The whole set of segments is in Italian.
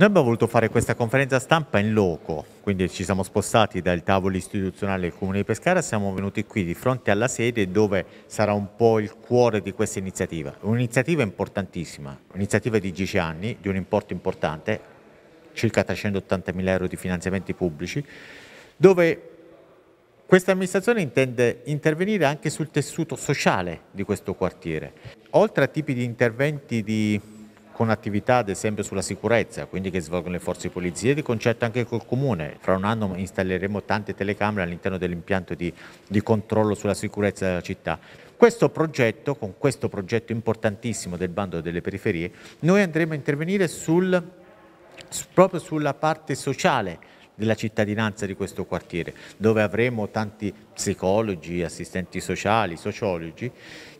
Noi abbiamo voluto fare questa conferenza stampa in loco, quindi ci siamo spostati dal tavolo istituzionale del Comune di Pescara, siamo venuti qui di fronte alla sede dove sarà un po' il cuore di questa iniziativa. Un'iniziativa importantissima, un'iniziativa di 10 anni, di un importo importante, circa 380 mila euro di finanziamenti pubblici, dove questa amministrazione intende intervenire anche sul tessuto sociale di questo quartiere. Oltre a tipi di interventi di con attività ad esempio sulla sicurezza, quindi che svolgono le forze di polizia, di concerto anche col comune. Fra un anno installeremo tante telecamere all'interno dell'impianto di, di controllo sulla sicurezza della città. Questo progetto, con questo progetto importantissimo del bando delle periferie, noi andremo a intervenire sul, proprio sulla parte sociale della cittadinanza di questo quartiere, dove avremo tanti psicologi, assistenti sociali, sociologi,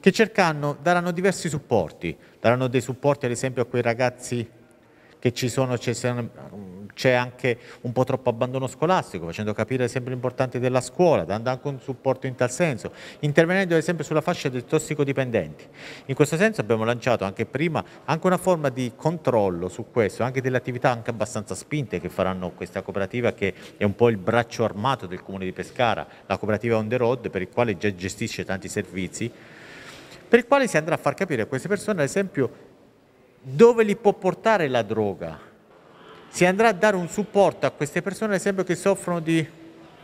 che cercano, daranno diversi supporti, daranno dei supporti ad esempio a quei ragazzi che ci sono, ci c'è anche un po' troppo abbandono scolastico, facendo capire sempre l'importanza della scuola, dando anche un supporto in tal senso, intervenendo ad esempio sulla fascia dei tossicodipendenti. In questo senso abbiamo lanciato anche prima anche una forma di controllo su questo, anche delle attività anche abbastanza spinte che faranno questa cooperativa che è un po' il braccio armato del Comune di Pescara, la cooperativa on the road per il quale già gestisce tanti servizi, per il quale si andrà a far capire a queste persone ad esempio dove li può portare la droga, si andrà a dare un supporto a queste persone, ad esempio, che soffrono di,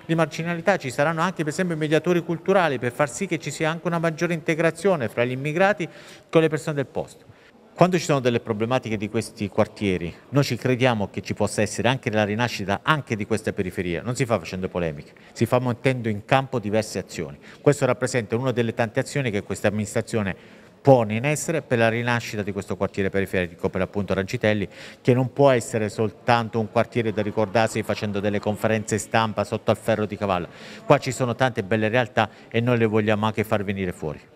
di, marginalità. Ci saranno anche, per esempio, mediatori culturali per far sì che ci sia anche una maggiore integrazione fra gli immigrati con le persone del posto. Quando ci sono delle problematiche di questi quartieri, noi ci crediamo che ci possa essere anche la rinascita anche di questa periferia. Non si fa facendo polemiche, si fa mettendo in campo diverse azioni. Questo rappresenta una delle tante azioni che questa amministrazione pone in essere per la rinascita di questo quartiere periferico, per appunto Rancitelli, che non può essere soltanto un quartiere da ricordarsi facendo delle conferenze stampa sotto al ferro di cavallo. Qua ci sono tante belle realtà e noi le vogliamo anche far venire fuori.